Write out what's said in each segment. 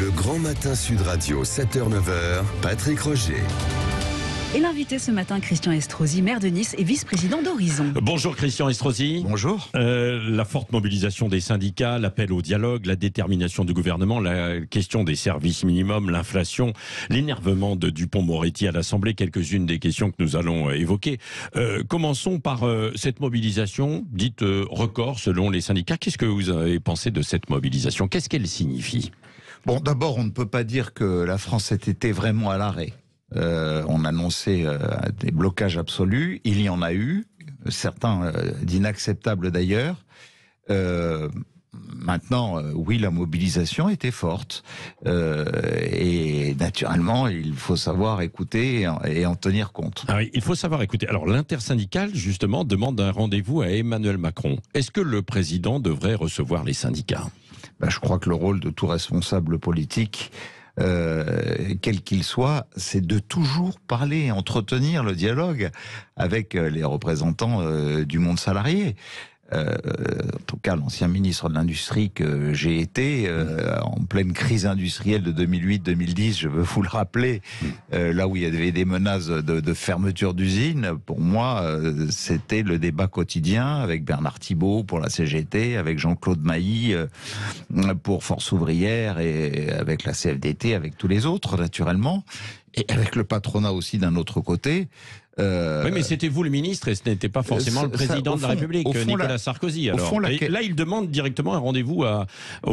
Le Grand Matin Sud Radio, 7h-9h, Patrick Roger. Et l'invité ce matin, Christian Estrosi, maire de Nice et vice-président d'Horizon. Bonjour Christian Estrosi. Bonjour. Euh, la forte mobilisation des syndicats, l'appel au dialogue, la détermination du gouvernement, la question des services minimums, l'inflation, l'énervement de Dupont-Moretti à l'Assemblée, quelques-unes des questions que nous allons euh, évoquer. Euh, commençons par cette mobilisation dite record selon les syndicats. Qu'est-ce que vous avez pensé de cette mobilisation Qu'est-ce qu'elle signifie Bon, d'abord, on ne peut pas dire que la France ait été vraiment à l'arrêt. Euh, on annonçait euh, des blocages absolus, il y en a eu, certains euh, d'inacceptables d'ailleurs. Maintenant, oui, la mobilisation était forte et naturellement, il faut savoir écouter et en, tenir compte. Ah il faut savoir écouter. Alors, l'intersyndicale, justement, demande un rendez-vous à Emmanuel Macron. Est-ce que le président devrait recevoir les syndicats bah, je crois que le rôle de tout responsable politique, euh, quel qu'il soit, c'est de toujours parler, entretenir le dialogue avec euh, les représentants euh, du monde salarié. Euh, en tout cas l'ancien ministre de l'Industrie que j'ai été, euh, en pleine crise industrielle de 2008-2010, je veux vous le rappeler, euh, là où il y avait des menaces de, de fermeture d'usines, pour moi, c'était le débat quotidien avec Bernard Thibault pour la CGT, avec Jean-Claude Mailly pour Force ouvrière et avec la CFDT, avec tous les autres, naturellement et avec le patronat aussi d'un autre côté. Euh... oui, mais c'était vous le ministre et ce n'était pas forcément euh, le président de la République, Nicolas Sarkozy. Alors. là, il demande directement un rendez-vous au,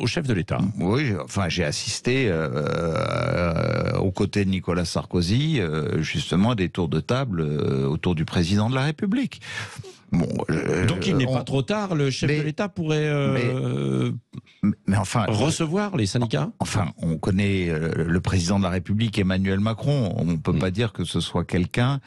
au, chef de l'État. Oui, enfin, j'ai assisté euh, euh aux côtés de Nicolas Sarkozy, euh, justement, à des tours de table autour du président de la République. Euh, Donc il n'est pas trop tard, le chef de l'État pourrait euh, enfin, recevoir les syndicats Enfin, on connaît euh, le président de la République, Emmanuel Macron, on ne peut pas dire que ce soit quelqu'un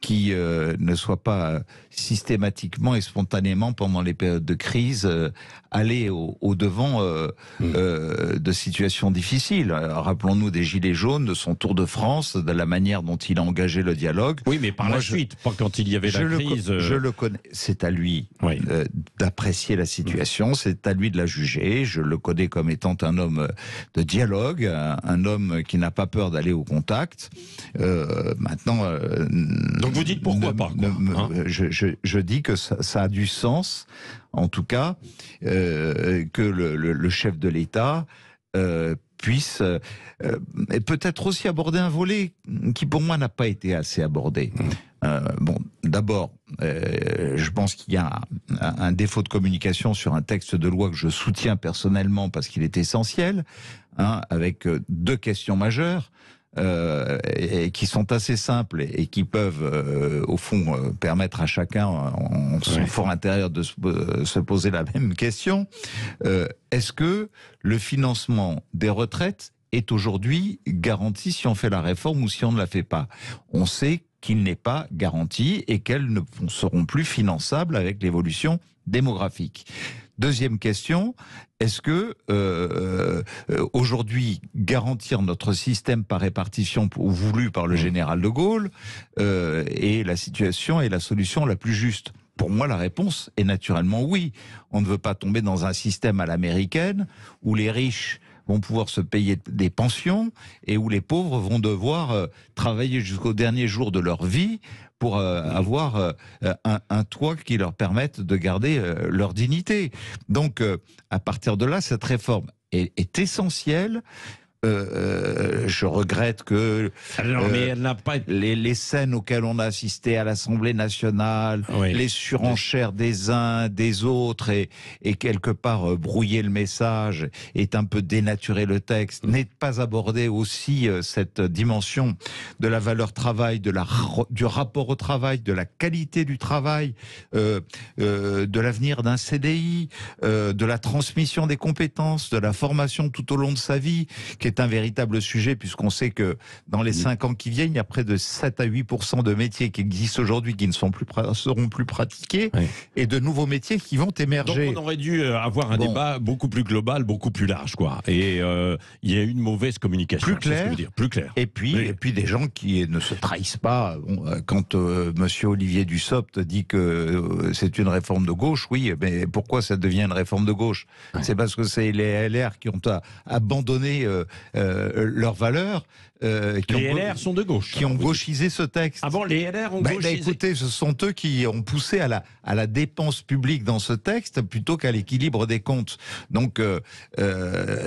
qui euh, ne soit pas systématiquement et spontanément pendant les périodes de crise euh, aller au, devant euh, mmh. de situations difficiles. Rappelons-nous des gilets jaunes, de son tour de France, de la manière dont il a engagé le dialogue. Oui, mais par la suite, pas quand il y avait la crise. Je le connais. C'est à lui d'apprécier la situation. Mmh. C'est à lui de la juger. Je le connais comme étant un homme de dialogue, un, homme qui n'a pas peur d'aller au contact. maintenant vous dites pourquoi pas hein je, dis que ça, a du sens, en tout cas, euh, que le, chef de l'État euh, puisse euh, et peut-être aussi aborder un volet qui pour moi n'a pas été assez abordé. Mmh. bon, d'abord, je pense qu'il y a un, défaut de communication sur un texte de loi que je soutiens personnellement parce qu'il est essentiel, hein, avec deux questions majeures. Euh, et, qui sont assez simples et, qui peuvent, euh, au fond, euh, permettre à chacun, en, son fort intérieur, de se, poser la même question. Est-ce que le financement des retraites est aujourd'hui garanti si on fait la réforme ou si on ne la fait pas On sait qu'il n'est pas garanti et qu'elles ne seront plus finançables avec l'évolution démographique. Deuxième question, est-ce que euh, euh, aujourd'hui garantir notre système par répartition voulu par le mmh. général de Gaulle euh, est la situation et la solution la plus juste pour moi, la réponse est naturellement oui. On ne veut pas tomber dans un système à l'américaine où les riches vont pouvoir se payer des pensions et où les pauvres vont devoir travailler jusqu'au dernier jour de leur vie pour euh, mm. avoir euh, euh, un, toit qui leur permette de garder leur dignité. Donc, à partir de là, cette réforme est, est essentielle euh, euh, je regrette que ah euh, mais n'a pas... les, scènes auxquelles on a assisté à l'Assemblée nationale, les surenchères des uns, des autres, et, quelque part brouiller le message, est un peu dénaturer le texte, mm. n'est pas abordé aussi cette dimension de la valeur travail, de la, du rapport au travail, de la qualité du travail, de l'avenir d'un CDI, de la transmission des compétences, de la formation tout au long de sa vie est un véritable sujet, puisqu'on sait que dans les 5 ans qui viennent, il y a près de 7 à 8 de métiers qui existent aujourd'hui qui ne plus, seront plus pratiqués, et de nouveaux métiers qui vont émerger. Donc on aurait dû euh, avoir un débat beaucoup plus global, beaucoup plus large, quoi. Et euh, il y a eu une mauvaise communication. Plus clair. je veux dire. Plus clair. Et puis, et puis des gens qui ne se trahissent pas. Euh, quand M. Monsieur Olivier Dussopt dit que c'est une réforme de gauche, oui, mais pourquoi ça devient une réforme de gauche C'est parce que c'est les LR qui ont abandonné euh, euh, leurs valeurs. Euh, qui les ont, LR sont de gauche. Qui ont gauchisé ce texte. Avant, ah les LR ont ben, gauchisé. Ben, écoutez, ce sont eux qui ont poussé à la, à la dépense publique dans ce texte plutôt qu'à l'équilibre des comptes. Donc,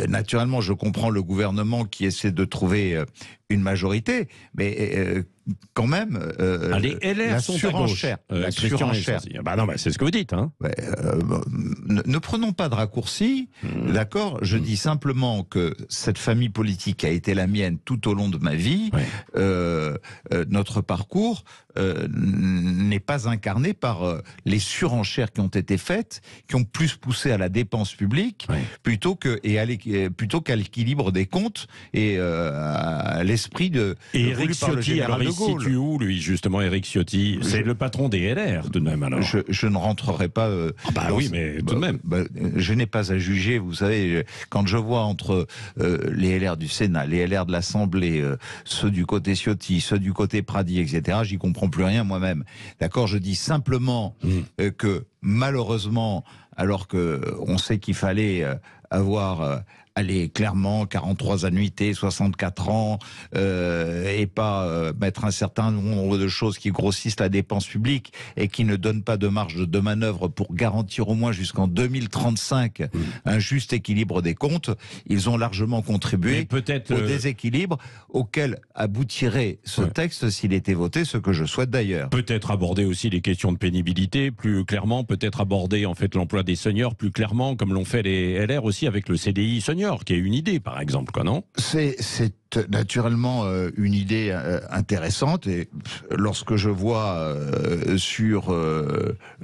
naturellement, je comprends le gouvernement qui essaie de trouver une majorité, mais quand même euh, ah, les LR surenchère. la surenchère. Ah, bah non, bah c'est ce que vous dites. Hein. Euh, ne, prenons pas de raccourcis, hmm. d'accord Je hmm. dis simplement que cette famille politique a été la mienne tout au long de ma vie. Euh, euh, notre parcours n'est pas incarné par les surenchères qui ont été faites, qui ont plus poussé à la dépense publique plutôt que et plutôt qu'à l'équilibre des comptes et à l'esprit de et si situe où, lui, justement, Eric Ciotti C'est le patron des LR, de même, alors. Je, ne rentrerai pas. Euh, ah, bah oui, mais tout de bah, même. Bah, je n'ai pas à juger, vous savez, quand je vois entre euh, les LR du Sénat, les LR de l'Assemblée, euh, ceux du côté Ciotti, ceux du côté Pradi, etc., j'y comprends plus rien moi-même. D'accord Je dis simplement hmm. que, malheureusement, alors qu'on sait qu'il fallait avoir aller clairement 43 annuités, 64 ans, euh, et pas euh, mettre un certain nombre de choses qui grossissent la dépense publique et qui ne donnent pas de marge de manœuvre pour garantir au moins jusqu'en 2035 un juste équilibre des comptes, ils ont largement contribué au euh, déséquilibre auquel aboutirait ce texte s'il était voté, ce que je souhaite d'ailleurs. Peut-être aborder aussi les questions de pénibilité plus clairement, peut-être aborder en fait l'emploi des seniors plus clairement, comme l'ont fait les LR aussi avec le CDI senior qui a une idée, par exemple, quoi, non C'est naturellement euh, une idée euh, intéressante. Et lorsque je vois euh, sur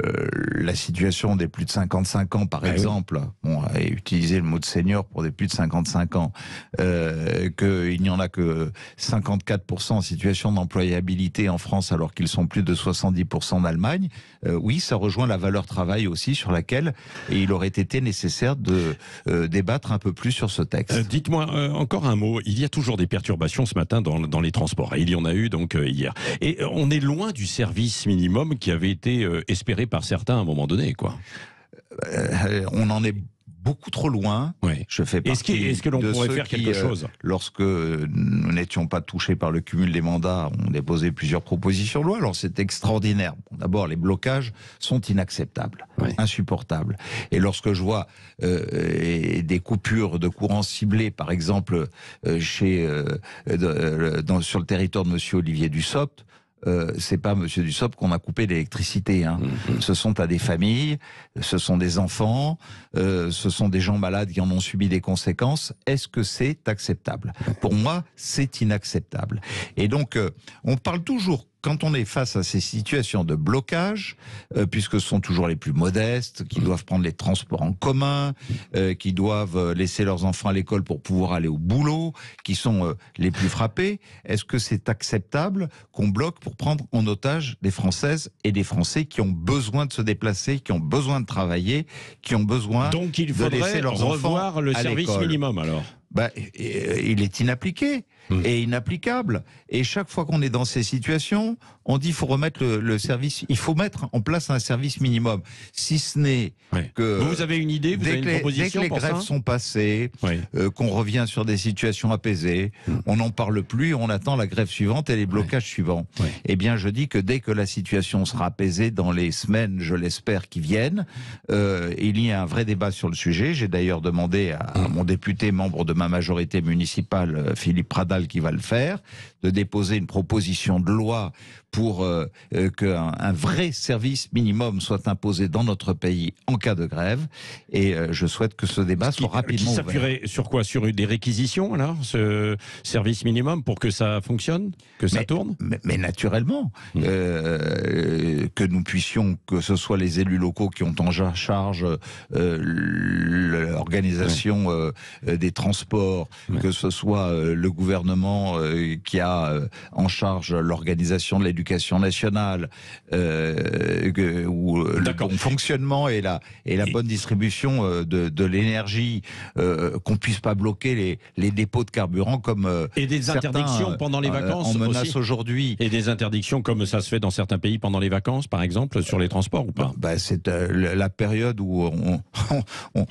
la situation des plus de 55 ans, par ah exemple, on bon, et utiliser le mot de senior pour des plus de 55 ans, qu'il n'y en a que 54% en situation d'employabilité en France, alors qu'ils sont plus de 70% en Allemagne. oui, ça rejoint la valeur travail aussi sur laquelle il aurait été nécessaire de débattre un peu plus sur ce texte. Dites-moi encore un mot. Il y a toujours des perturbations ce matin dans, les transports. Et il y en a eu donc euh, hier. Et euh, on est loin du service minimum qui avait été euh, espéré par certains à un moment donné, quoi. on en est beaucoup trop loin. Oui. Je fais Est-ce que, l'on pourrait faire quelque euh, chose Lorsque nous n'étions pas touchés par le cumul des mandats, on déposait plusieurs propositions de loi. Alors c'est extraordinaire. D'abord, les blocages sont inacceptables, insupportables. Et lorsque je vois euh, des coupures de courant ciblées, par exemple, euh, chez, dans, sur le territoire de M. Olivier Dussopt, euh, c'est pas Monsieur Dussopt qu'on a coupé l'électricité. Hein. Mhm. Ce sont à des familles, ce sont des enfants, euh, ce sont des gens malades qui en ont subi des conséquences. Est-ce que c'est acceptable Pour moi, c'est inacceptable. Et donc, euh, on parle toujours quand on est face à ces situations de blocage, euh, puisque ce sont toujours les plus modestes, qui doivent prendre les transports en commun, euh, qui doivent euh, laisser leurs enfants à l'école pour pouvoir aller au boulot, qui sont les plus frappés, est-ce que c'est acceptable qu'on bloque pour prendre en otage des Françaises et des Français qui ont besoin de se déplacer, qui ont besoin de travailler, qui ont besoin Donc il faudrait de laisser leurs revoir enfants le service minimum alors bah, il est inappliqué. Hmm. est inapplicable. Et chaque fois qu'on est dans ces situations, on dit il faut remettre le, service, il faut mettre en place un service minimum. Si ce n'est que vous avez une idée, vous avez une proposition dès que les grèves sont passées, euh, qu'on revient sur des situations apaisées, hmm. on n'en parle plus, on attend la grève suivante et les blocages suivants. Eh bien, je dis que dès que la situation sera apaisée dans les semaines, je l'espère, qui viennent, euh, il y a un vrai débat sur le sujet. J'ai d'ailleurs demandé à, à, hmm. mon député, membre de ma majorité municipale, euh, Philippe Prada qui va le faire de déposer une proposition de loi pour euh, euh, qu'un un vrai service minimum soit imposé dans notre pays en cas de grève. Et euh, je souhaite que ce débat soit qui, rapidement qui s'appuierait sur quoi Sur des réquisitions, alors ce service minimum, pour que ça fonctionne, que ça tourne mais, naturellement, mmh. que nous puissions, que ce soit les élus locaux qui ont en charge l'organisation des transports, que ce soit le gouvernement qui a euh, en charge l'organisation de l'éducation nationale, euh, euh le bon fonctionnement et la, et la bonne distribution euh, de, l'énergie, qu'on qu'on puisse pas bloquer les, dépôts de carburant comme et des interdictions pendant les vacances. on menace aujourd'hui et des interdictions comme ça se fait dans certains pays pendant les vacances, par exemple, sur les transports ou pas. Bah, bah, c'est la période où on,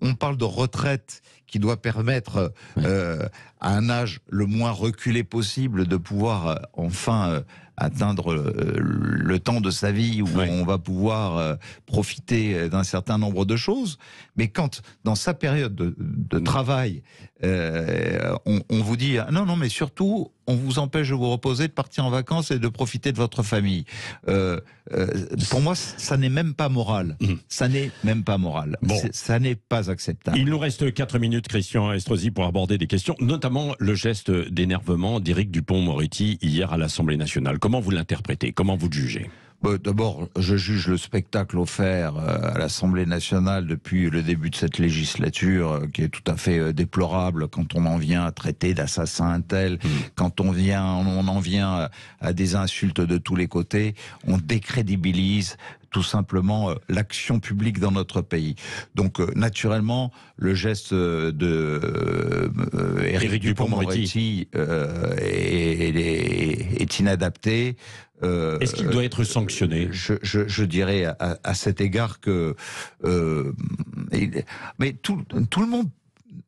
on parle de retraite qui doit permettre euh, à un âge le moins reculé possible de pouvoir euh, enfin euh, atteindre euh, le temps de sa vie où on va pouvoir euh, profiter euh, d'un certain nombre de choses. Mais quand, dans sa période de, travail, on, vous dit ah, non, non, mais surtout, on vous empêche de vous reposer, de partir en vacances et de profiter de votre famille. pour moi, ça n'est même pas moral. Mmh. Ça n'est même pas moral. Ça n'est pas acceptable. Il nous reste 4 minutes, Christian Estrosi, pour aborder des questions, notamment le geste d'énervement d'Éric Dupont-Moretti hier à l'Assemblée nationale. Comment vous l'interprétez Comment vous le jugez D'abord, je juge le spectacle offert euh, à l'Assemblée nationale depuis le début de cette législature, euh, qui est tout à fait euh, déplorable quand on en vient à traiter d'assassin tel, mmh. quand on, vient, on en vient à des insultes de tous les côtés, on décrédibilise tout simplement l'action publique dans notre pays. Donc naturellement, le geste de euh, euh, Dupond-Moretti est, inadapté. Euh, Est-ce qu'il doit être sanctionné je, je, dirais à, cet égard que, euh, mais tout, tout le monde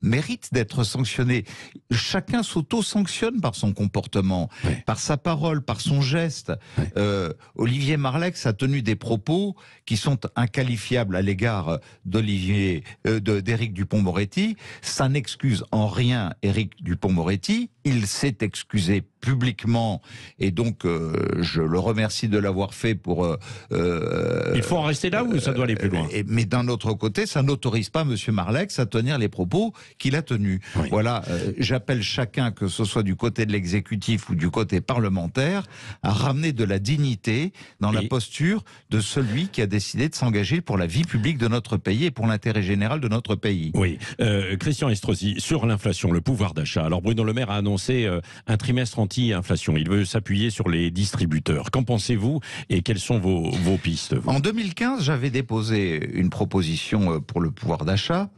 mérite d'être sanctionné. Chacun s'auto-sanctionne par son comportement, par sa parole, par son geste. Euh, Olivier Marlex a tenu des propos qui sont inqualifiables à l'égard d'Olivier, euh, de d'Éric Dupont-Moretti. Ça n'excuse en rien Éric Dupont-Moretti. Il s'est excusé publiquement et donc euh, je le remercie de l'avoir fait pour. Il faut en rester là ou ça doit aller plus loin. mais d'un autre côté, ça n'autorise pas Monsieur Marlex à tenir les propos qu'il a tenu. Voilà, euh, j'appelle chacun, que ce soit du côté de l'exécutif ou du côté parlementaire, à ramener de la dignité dans la posture de celui qui a décidé de s'engager pour la vie publique de notre pays et pour l'intérêt général de notre pays. Oui, euh, Christian Estrosi, sur l'inflation, le pouvoir d'achat. Alors Bruno Le Maire a annoncé euh, un trimestre anti-inflation. Il veut s'appuyer sur les distributeurs. Qu'en pensez-vous et quelles sont vos, vos pistes En 2015, j'avais déposé une proposition pour le pouvoir d'achat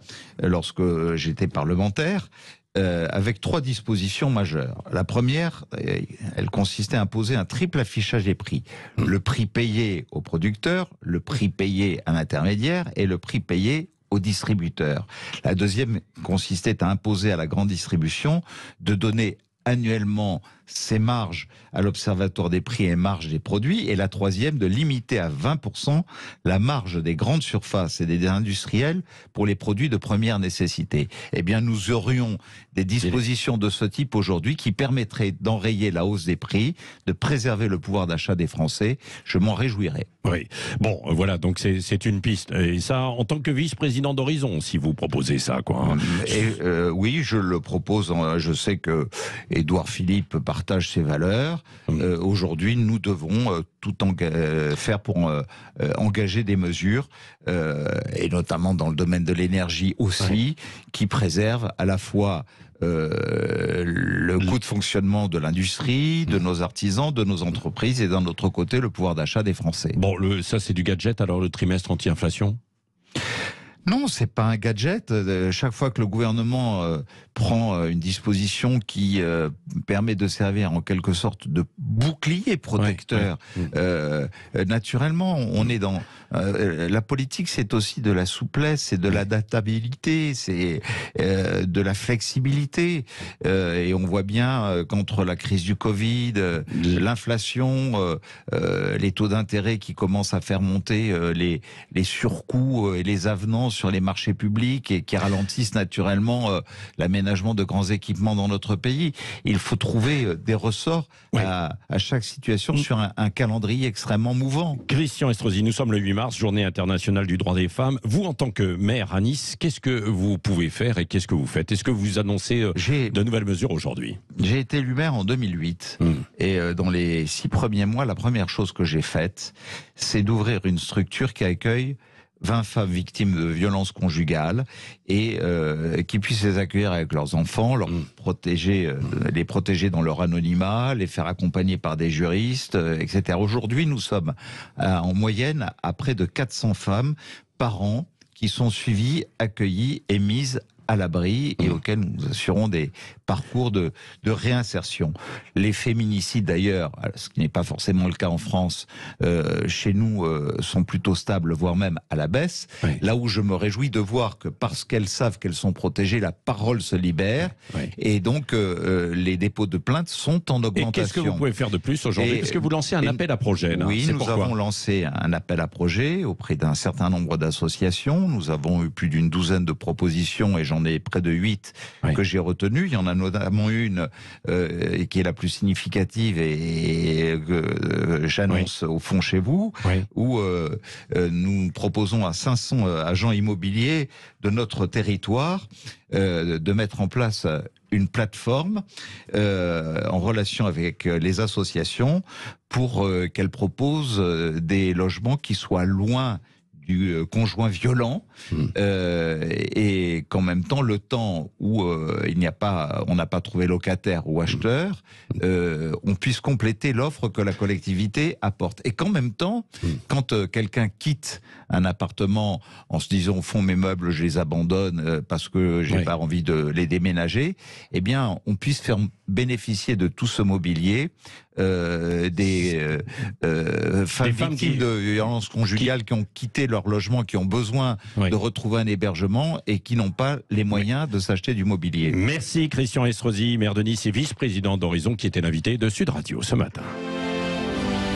lorsque j'étais parlementaire, euh, avec trois dispositions majeures. La première, euh, elle consistait à imposer un triple affichage des prix. Hmm. Le prix payé au producteur, le prix payé à l'intermédiaire et le prix payé au distributeur La deuxième consistait à imposer à la grande distribution de donner annuellement ces marges à l'Observatoire des prix et marges des produits, et la troisième de limiter à 20% la marge des grandes surfaces et des industriels pour les produits de première nécessité. Eh bien, nous aurions des dispositions de ce type aujourd'hui qui permettraient d'enrayer la hausse des prix, de préserver le pouvoir d'achat des Français. Je m'en réjouirais. Oui. Bon, euh, voilà, donc c'est une piste. Et ça, en tant que vice-président d'Horizon, si vous proposez ça, quoi. Hein. Euh, oui, je le propose. Hein. je sais que Édouard Philippe partage ses valeurs. Hum. Euh, aujourd'hui, nous devons tout faire pour engager des mesures, et notamment dans le domaine de l'énergie aussi, qui préserve à la fois euh, le mm. coût de fonctionnement de l'industrie, de mm. nos artisans, de nos entreprises et d'un autre côté le pouvoir d'achat des Français. Bon, le, ça c'est du gadget alors le trimestre anti-inflation non, c'est pas un gadget. Euh, chaque fois que le gouvernement euh, prend euh, une disposition qui permet de servir en quelque sorte de bouclier protecteur, naturellement, on est dans la politique, c'est aussi de la souplesse, c'est de l'adaptabilité, c'est de la flexibilité. et on voit bien qu'entre la crise du Covid, mmh. l'inflation, les taux d'intérêt qui commencent à faire monter les les surcoûts et les avenants sur les marchés publics et qui ralentissent naturellement euh, l'aménagement de grands équipements dans notre pays. Il faut trouver euh, des ressorts à, chaque situation sur un, calendrier extrêmement mouvant. Christian Estrosi, nous sommes le 8 mars, journée internationale du droit des femmes. Vous, en tant que maire à Nice, qu'est-ce que vous pouvez faire et qu'est-ce que vous faites Est-ce que vous annoncez euh, de nouvelles mesures aujourd'hui J'ai été élu maire en 2008 hmm. et dans les six premiers mois, la première chose que j'ai faite, c'est d'ouvrir une structure qui accueille 20 femmes victimes de violences conjugales et euh, qui puissent les accueillir avec leurs enfants, leur mm. protéger, euh, mm. les protéger dans leur anonymat, les faire accompagner par des juristes, euh, etc. Aujourd'hui, nous sommes en moyenne à près de 400 femmes par an qui sont suivies, accueillies et mises à l'abri et mmh. auxquels nous assurons des parcours de, de réinsertion. Les féminicides d'ailleurs, ce qui n'est pas forcément le cas en France, euh, chez nous euh, sont plutôt stables, voire même à la baisse. Là où je me réjouis de voir que parce qu'elles savent qu'elles sont protégées, la parole se libère et donc euh, les dépôts de plaintes sont en augmentation. Et qu'est-ce que vous pouvez faire de plus aujourd'hui Est-ce que vous lancez un appel à projet. Oui, nous avons lancé un appel à projet auprès d'un certain nombre d'associations. Nous avons eu plus d'une douzaine de propositions et j'en ai près de 8 que j'ai retenues. Il y en a notamment une euh, qui est la plus significative et, euh, que euh, j'annonce au fond chez vous, où nous proposons à 500 agents immobiliers de notre territoire de mettre en place une plateforme en relation avec les associations pour qu'elles proposent des logements qui soient loin du euh, conjoint violent hmm. euh, et qu'en même temps le temps où euh, il n'y a pas on n'a pas trouvé locataire ou acheteur hmm. on puisse compléter l'offre que la collectivité apporte et qu'en même temps hmm. quand quelqu'un quitte un appartement en se disant au fond mes meubles je les abandonne parce que j'ai pas envie de les déménager eh bien on puisse faire bénéficier de tout ce mobilier euh, des, euh, euh, femmes, victimes de violences conjugales qui... ont quitté leur logement, qui ont besoin de retrouver un hébergement et qui n'ont pas les moyens de s'acheter du mobilier. Merci Christian Estrosi, maire de Nice et vice-président d'Horizon, qui était l'invité de Sud Radio ce matin.